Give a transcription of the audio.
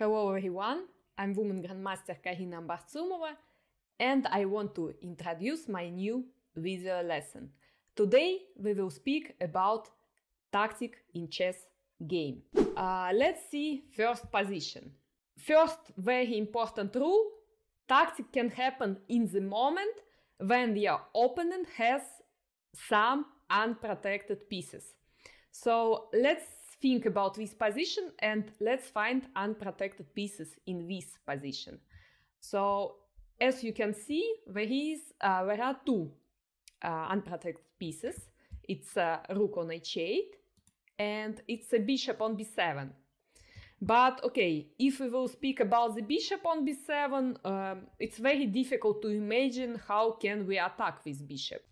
Hello everyone, I'm Woman Grandmaster Karina Ambarsumova and I want to introduce my new video lesson. Today we will speak about tactic in chess game. Uh, let's see first position. First very important rule, tactic can happen in the moment when your opponent has some unprotected pieces. So let's think about this position and let's find unprotected pieces in this position. So as you can see, there, is, uh, there are two uh, unprotected pieces. It's a rook on h8 and it's a bishop on b7. But okay, if we will speak about the bishop on b7, um, it's very difficult to imagine how can we attack this bishop.